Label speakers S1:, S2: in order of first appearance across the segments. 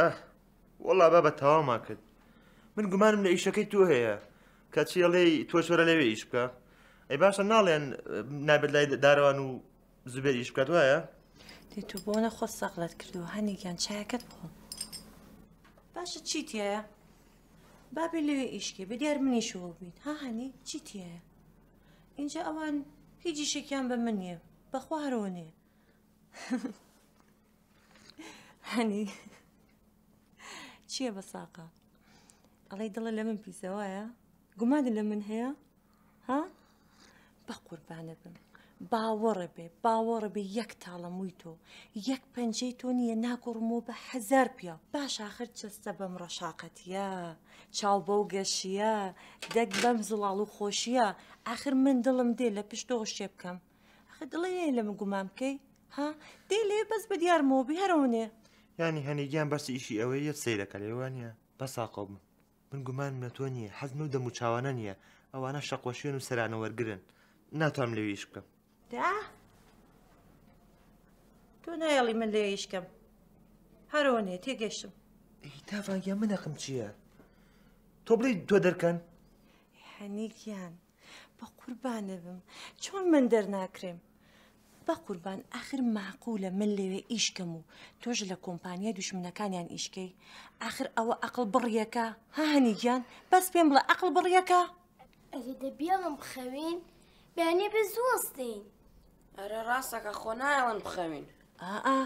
S1: ئەه وەڵا بە بە تاواما کرد من گومانم لە ئیشەکەی تۆ هەیە کە چیڵێ تۆ شوەرە لەوێ ئیش بکە ئەی باشە ناڵێن نابێت لای داروان و زبێر ئیش بکات وایە
S2: دی تو بۆ نەخۆ سەقلت کردو هەنیگیان چایەکەت بخۆن باشە چیت هەیە بابی لەوێ ئیشکی بە دیار منیشەوە بیت ها هەنی چیت هەیە اینجا ئەوان هیچ ئیشێکیان بە من نیە بەخوارەوە نێ هەنی چییە بە ساقا ئەڵی دڵە لە من پیسەوەیە گومانی لە من هەیە ها بە قوربانە بم باوەڕە بێ باوەڕە بێ یەک تاڵەمووی تۆ یەک پەنجەی تۆ نییە ناکڕمەوە بە حەزار پیا باش آخر چەستە بەم ڕەشاقەتە چاو بەو گەشیە دەک بەم زڵاڵ و خۆشیە آخر من دڵم دێ لە پشتۆ شێ بکەم ئەخ دڵێ لە من گومان بکەی ها دێ لێ بەس بە دیارمەوە بهێرەونێ
S1: ینی هەنێگیان بەسی ئیشی ئەوەی یە سیرەکە لێوانە بەساقۆ بم من گومان منەتۆ نییە حەزم و دەم و چاوانە نییە ئەوانە شەقۆشێن و سەرانە وەرگن ناتوانم لەویش بکەم
S2: دا تۆ نایڵی من لێیشکەم هەرۆنێ تێگەشتم
S1: تافاگە منەخم چییە تۆ بڵی تۆ دەرکەن
S2: هەنیکیان بە قوربانە بم چۆن من دەرناکرێم بە قوربان ئاخر ماقولە من لێوێ ئیشکەم و تۆژ لە کۆمپانیای دوشمنەکانیان ئیشکی آخر ئەوە ئەقل بڕیەکە ها هەنیگیان بەس پێم بڵە ئەقل بڕیەکە ئەگە دەبیڵم بخەوین بیانێ بە زۆستین ئەرە ڕاستەکە خۆنایڵن بخەوین ئا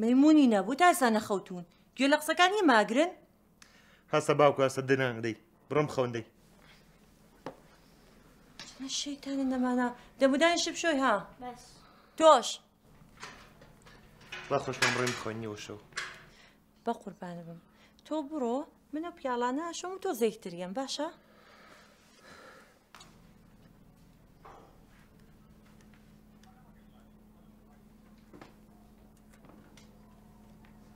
S2: مەمونی نەبوو تاسا نەخەوتون گوێ لە قسەکانی ماگرن
S1: هەسە باوکو ئەسە دنانگدەی بڕم خەوندەی
S2: شەیتانە نەمانە دەبودانی شب شۆی ها بەس تۆش
S1: با خۆشمان ڕێم خوێنیەوە شەو
S2: بە قوربانە بم تۆ بڕۆ منە پیاڵانە شەم تۆ زەیتریم باشە؟